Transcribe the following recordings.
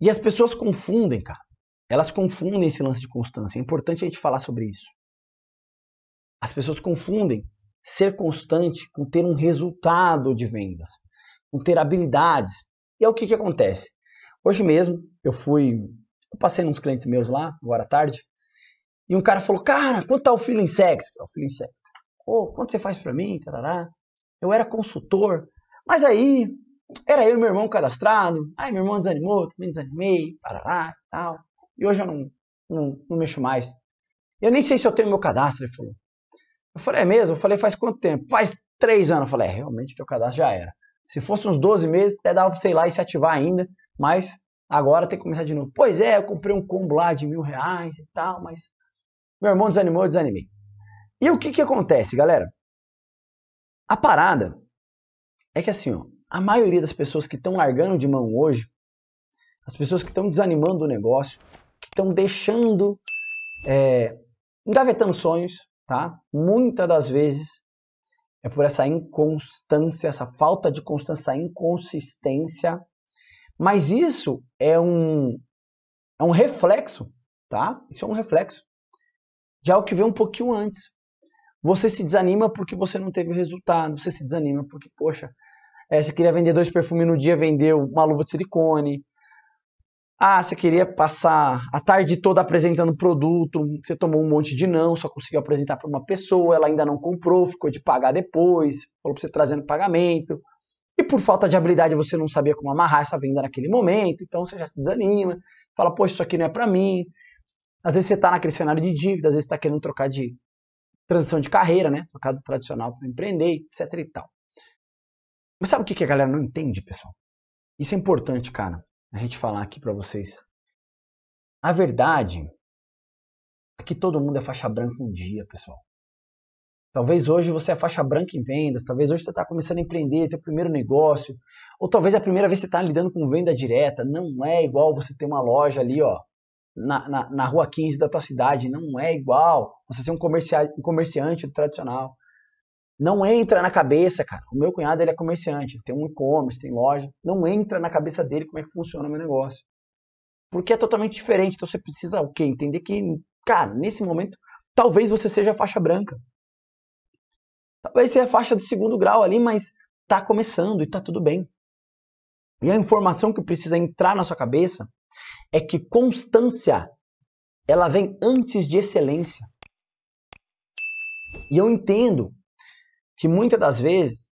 E as pessoas confundem, cara. Elas confundem esse lance de constância. É importante a gente falar sobre isso. As pessoas confundem ser constante com ter um resultado de vendas, com ter habilidades. E é o que, que acontece. Hoje mesmo, eu fui. Eu passei nos clientes meus lá, agora à tarde, e um cara falou: Cara, quanto tá o feeling sex? O feeling sex. Ô, oh, quanto você faz para mim? Tarará. Eu era consultor, mas aí era eu e meu irmão cadastrado, aí meu irmão desanimou, também desanimei, parará e tal. E hoje eu não, não, não mexo mais. Eu nem sei se eu tenho meu cadastro, ele falou. Eu falei, é mesmo? Eu falei, faz quanto tempo? Faz três anos. Eu falei, é, realmente teu cadastro já era. Se fosse uns 12 meses, até dava pra, sei lá, e se ativar ainda, mas agora tem que começar de novo. Pois é, eu comprei um combo lá de mil reais e tal, mas meu irmão desanimou, eu desanimei. E o que que acontece, galera? A parada é que assim, ó, a maioria das pessoas que estão largando de mão hoje, as pessoas que estão desanimando o negócio, que estão deixando, é, engavetando sonhos, tá? Muitas das vezes é por essa inconstância, essa falta de constância, essa inconsistência. Mas isso é um, é um reflexo, tá? Isso é um reflexo de algo que veio um pouquinho antes. Você se desanima porque você não teve resultado, você se desanima porque, poxa, é, você queria vender dois perfumes no dia, vendeu uma luva de silicone. Ah, você queria passar a tarde toda apresentando produto, você tomou um monte de não, só conseguiu apresentar para uma pessoa, ela ainda não comprou, ficou de pagar depois, falou para você trazendo pagamento. E por falta de habilidade você não sabia como amarrar essa venda naquele momento, então você já se desanima, fala, poxa, isso aqui não é para mim. Às vezes você está naquele cenário de dívida, às vezes você está querendo trocar de transição de carreira, né? Trocar do tradicional para empreender, etc e tal. Mas sabe o que, que a galera não entende, pessoal? Isso é importante, cara, a gente falar aqui para vocês. A verdade é que todo mundo é faixa branca um dia, pessoal. Talvez hoje você é faixa branca em vendas, talvez hoje você está começando a empreender, teu primeiro negócio, ou talvez é a primeira vez que você está lidando com venda direta. Não é igual você ter uma loja ali, ó, na, na, na, rua 15 da tua cidade. Não é igual você ser um, um comerciante tradicional. Não entra na cabeça, cara. O meu cunhado ele é comerciante, tem um e-commerce, tem loja. Não entra na cabeça dele como é que funciona o meu negócio. Porque é totalmente diferente. Então você precisa o quê? Entender que, cara, nesse momento, talvez você seja faixa branca. Talvez seja faixa do segundo grau ali, mas tá começando e tá tudo bem. E a informação que precisa entrar na sua cabeça é que constância ela vem antes de excelência. E eu entendo que muitas das vezes,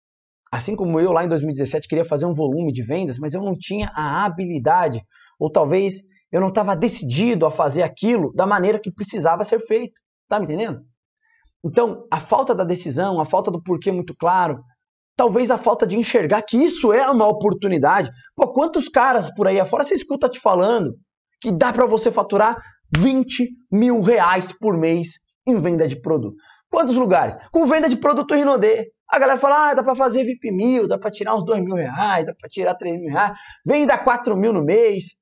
assim como eu lá em 2017 queria fazer um volume de vendas, mas eu não tinha a habilidade, ou talvez eu não estava decidido a fazer aquilo da maneira que precisava ser feito. Tá me entendendo? Então, a falta da decisão, a falta do porquê muito claro, talvez a falta de enxergar que isso é uma oportunidade. Pô, quantos caras por aí afora você escuta te falando que dá para você faturar 20 mil reais por mês em venda de produto? Quantos lugares? Com venda de produto Rinodê. A galera fala, ah, dá para fazer VIP mil, dá para tirar uns dois mil reais, dá para tirar três mil reais, vem dar quatro mil no mês.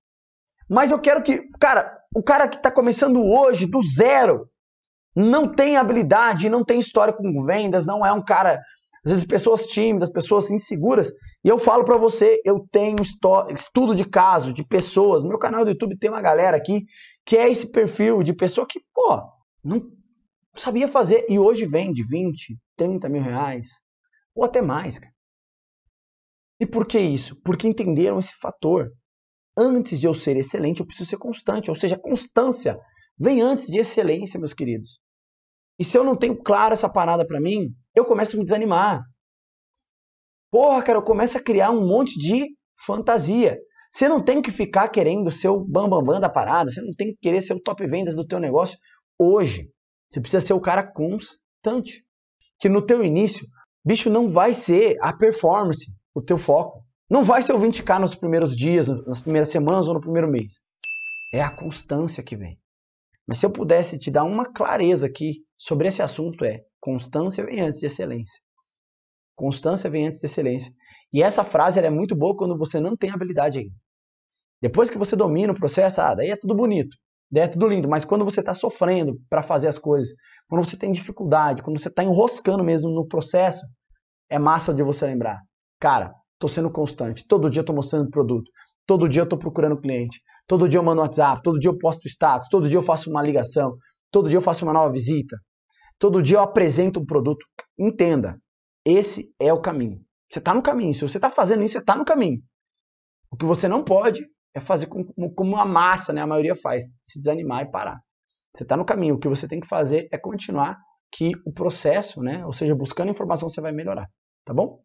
Mas eu quero que, cara, o cara que está começando hoje, do zero, não tem habilidade, não tem história com vendas, não é um cara, às vezes pessoas tímidas, pessoas inseguras. E eu falo para você, eu tenho estudo de caso, de pessoas. Meu canal do YouTube tem uma galera aqui que é esse perfil de pessoa que, pô, não sabia fazer. E hoje vende 20, 30 mil reais, ou até mais. Cara. E por que isso? Porque entenderam esse fator. Antes de eu ser excelente, eu preciso ser constante. Ou seja, constância vem antes de excelência, meus queridos. E se eu não tenho claro essa parada para mim, eu começo a me desanimar. Porra, cara, eu começo a criar um monte de fantasia. Você não tem que ficar querendo ser o bambambam bam, bam da parada, você não tem que querer ser o top vendas do teu negócio hoje. Você precisa ser o cara constante. Que no teu início, bicho, não vai ser a performance o teu foco. Não vai ser o 20k nos primeiros dias, nas primeiras semanas ou no primeiro mês. É a constância que vem. Mas se eu pudesse te dar uma clareza aqui sobre esse assunto é constância vem antes de excelência. Constância vem antes de excelência. E essa frase é muito boa quando você não tem habilidade ainda. Depois que você domina o processo, ah, daí é tudo bonito. Né, é tudo lindo, mas quando você está sofrendo para fazer as coisas, quando você tem dificuldade, quando você está enroscando mesmo no processo, é massa de você lembrar. Cara, estou sendo constante, todo dia estou mostrando produto, todo dia estou procurando cliente, todo dia eu mando WhatsApp, todo dia eu posto status, todo dia eu faço uma ligação, todo dia eu faço uma nova visita, todo dia eu apresento um produto. Entenda, esse é o caminho. Você está no caminho. Se você está fazendo isso, você está no caminho. O que você não pode é fazer como, como uma massa, né? A maioria faz, se desanimar e parar. Você está no caminho. O que você tem que fazer é continuar que o processo, né? Ou seja, buscando informação, você vai melhorar. Tá bom?